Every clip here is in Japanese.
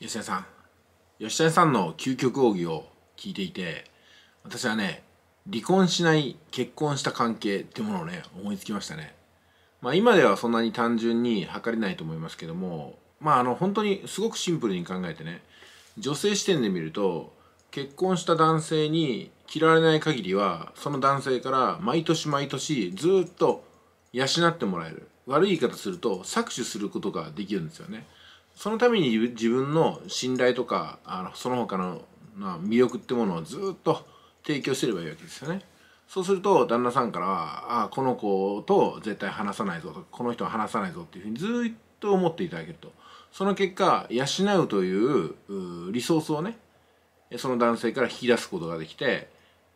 吉田さん吉田さんの究極奥義を聞いていて私はね離婚しない結婚した関係ってものをね思いつきましたねまあ今ではそんなに単純に測れないと思いますけどもまああの本当にすごくシンプルに考えてね女性視点で見ると結婚した男性に嫌われない限りはその男性から毎年毎年ずっと養ってもらえる悪い言い方すると搾取することができるんですよねそのために自分の信頼とかあのその他の魅力ってものをずっと提供してればいいわけですよね。そうすると旦那さんからは「あこの子と絶対話さないぞ」と「この人は話さないぞ」っていうふうにずっと思っていただけるとその結果養うというリソースをねその男性から引き出すことができて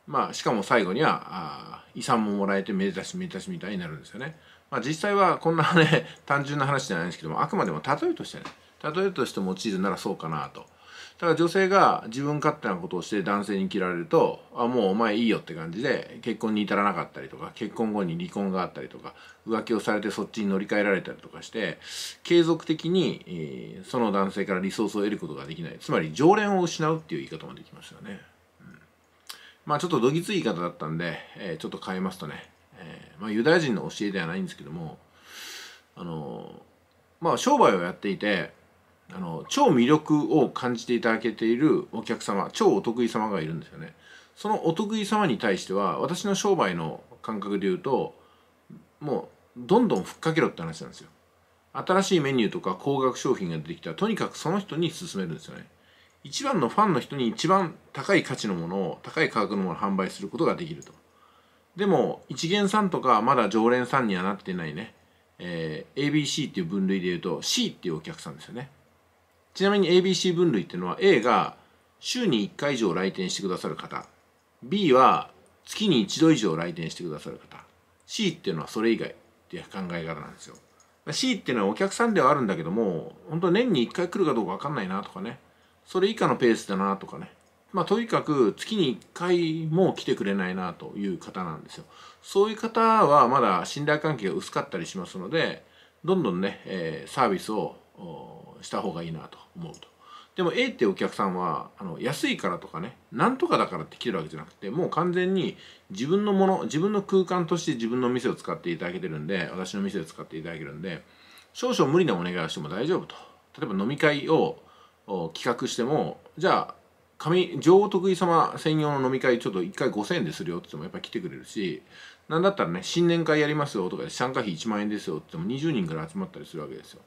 まあしかも最後には遺産ももらえてめでたしめでたしみたいになるんですよね。まあ、実際はこんなね単純な話じゃないんですけどもあくまでも例えとしてね例えとして用いるならそうかなと。だから女性が自分勝手なことをして男性に切られると、あ、もうお前いいよって感じで結婚に至らなかったりとか、結婚後に離婚があったりとか、浮気をされてそっちに乗り換えられたりとかして、継続的に、えー、その男性からリソースを得ることができない。つまり常連を失うっていう言い方もできまたよね。うん、まあちょっとどぎつい言い方だったんで、えー、ちょっと変えますとね、えー、まあユダヤ人の教えではないんですけども、あのまあ商売をやっていて、あの超魅力を感じていただけているお客様超お得意様がいるんですよねそのお得意様に対しては私の商売の感覚で言うともうどんどんふっかけろって話なんですよ新しいメニューとか高額商品が出てきたらとにかくその人に勧めるんですよね一番のファンの人に一番高い価値のものを高い価格のものを販売することができるとでも一元さんとかまだ常連さんにはなってないね、えー、ABC っていう分類で言うと C っていうお客さんですよねちなみに ABC 分類っていうのは A が週に1回以上来店してくださる方 B は月に1度以上来店してくださる方 C っていうのはそれ以外っていう考え方なんですよ C っていうのはお客さんではあるんだけども本当年に1回来るかどうか分かんないなとかねそれ以下のペースだなとかねまあとにかく月に1回も来てくれないなという方なんですよそういう方はまだ信頼関係が薄かったりしますのでどんどんね、えー、サービスをした方がいいなと思うと。でも A ってお客さんはあの安いからとかねなんとかだからって来てるわけじゃなくてもう完全に自分のもの自分の空間として自分の店を使っていただけてるんで私の店を使っていただけるんで少々無理なお願いをしても大丈夫と例えば飲み会を企画してもじゃあ紙王得意様専用の飲み会ちょっと1回5000円でするよって言ってもやっぱ来てくれるし何だったらね新年会やりますよとかで参加費1万円ですよって言っても20人から集まったりするわけですよ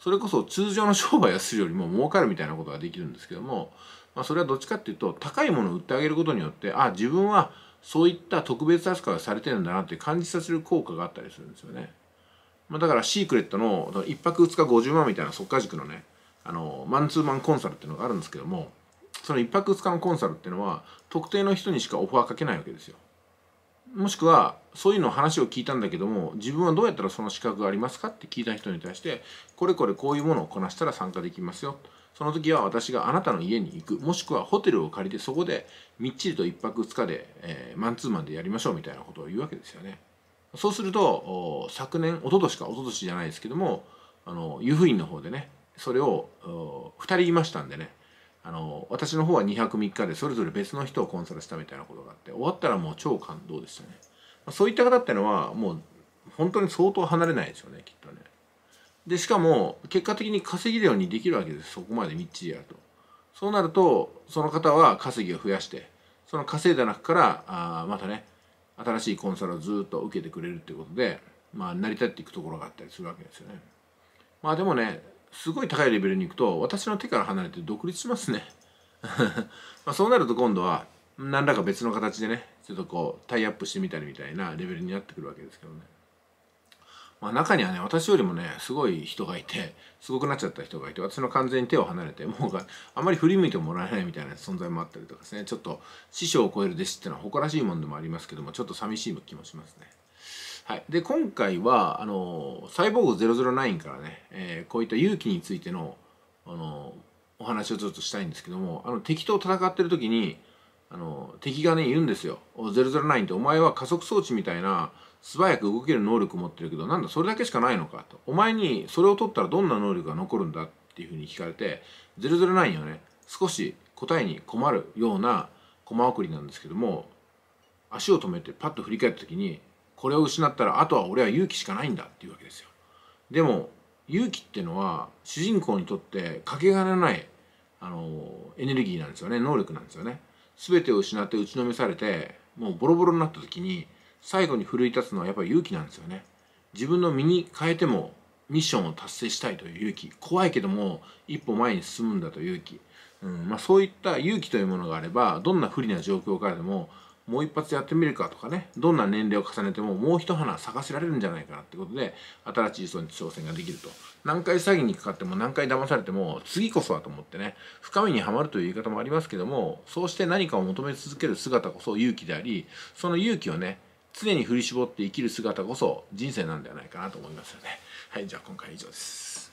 それこそ通常の商売をするよりも儲かるみたいなことができるんですけども、まあ、それはどっちかっていうと高いものを売ってあげることによってあ自分はそういった特別扱いをされてるんだなって感じさせる効果があったりするんですよね。まあ、だからシークレットの1泊2日50万みたいな即価塾のねあのマンツーマンコンサルっていうのがあるんですけどもその1泊2日のコンサルっていうのは特定の人にしかオファーかけないわけですよ。もしくはそういうの話を聞いたんだけども自分はどうやったらその資格がありますかって聞いた人に対してこれこれこういうものをこなしたら参加できますよその時は私があなたの家に行くもしくはホテルを借りてそこでみっちりと1泊2日で、えー、マンツーマンでやりましょうみたいなことを言うわけですよねそうすると昨年一昨年か一昨年じゃないですけどもあの湯布院の方でねそれを2人いましたんでねあの私の方は2泊3日でそれぞれ別の人をコンサルしたみたいなことがあって終わったらもう超感動でしたねそういった方ってのはもう本当に相当離れないですよねきっとね。でしかも結果的に稼ぎるようにできるわけですそこまでみっちりやると。そうなるとその方は稼ぎを増やしてその稼いだ中からあまたね新しいコンサルをずっと受けてくれるっていうことで、まあ、成り立っていくところがあったりするわけですよね。まあでもねすごい高いレベルに行くと私の手から離れて独立しますね。まあそうなると今度は何らか別の形でねちょっとこうタイアップしてみたりみたいなレベルになってくるわけですけどね。まあ、中にはね私よりもねすごい人がいてすごくなっちゃった人がいて私の完全に手を離れてもうあまり振り向いてもらえないみたいな存在もあったりとかですねちょっと師匠を超える弟子ってのは誇らしいもんでもありますけどもちょっと寂しい気もしますね。はい、で今回はあのサイボーグ009からね、えー、こういった勇気についてのあのお話をちょっとしたいんですけどもあの敵と戦ってる時にあの敵がね言うんですよ「009ってお前は加速装置みたいな素早く動ける能力持ってるけどなんだそれだけしかないのか」と「お前にそれを取ったらどんな能力が残るんだ」っていうふうに聞かれて009はね少し答えに困るような駒送りなんですけども足を止めてパッと振り返った時にこれを失ったらあとは俺は勇気しかないんだっていうわけですよ。でも勇気ってのは主人公にとってかけがえのないあのエネルギーなんですよね能力なんですよね。全てを失って打ちのめされてもうボロボロになった時に最後に奮い立つのはやっぱり勇気なんですよね自分の身に変えてもミッションを達成したいという勇気怖いけども一歩前に進むんだという勇気、うんまあ、そういった勇気というものがあればどんな不利な状況からでももう一発やってみるかとかねどんな年齢を重ねてももう一花咲せられるんじゃないかなってことで新しい層に挑戦ができると何回詐欺にかかっても何回騙されても次こそはと思ってね深みにはまるという言い方もありますけどもそうして何かを求め続ける姿こそ勇気でありその勇気をね常に振り絞って生きる姿こそ人生なんではないかなと思いますよねはいじゃあ今回は以上です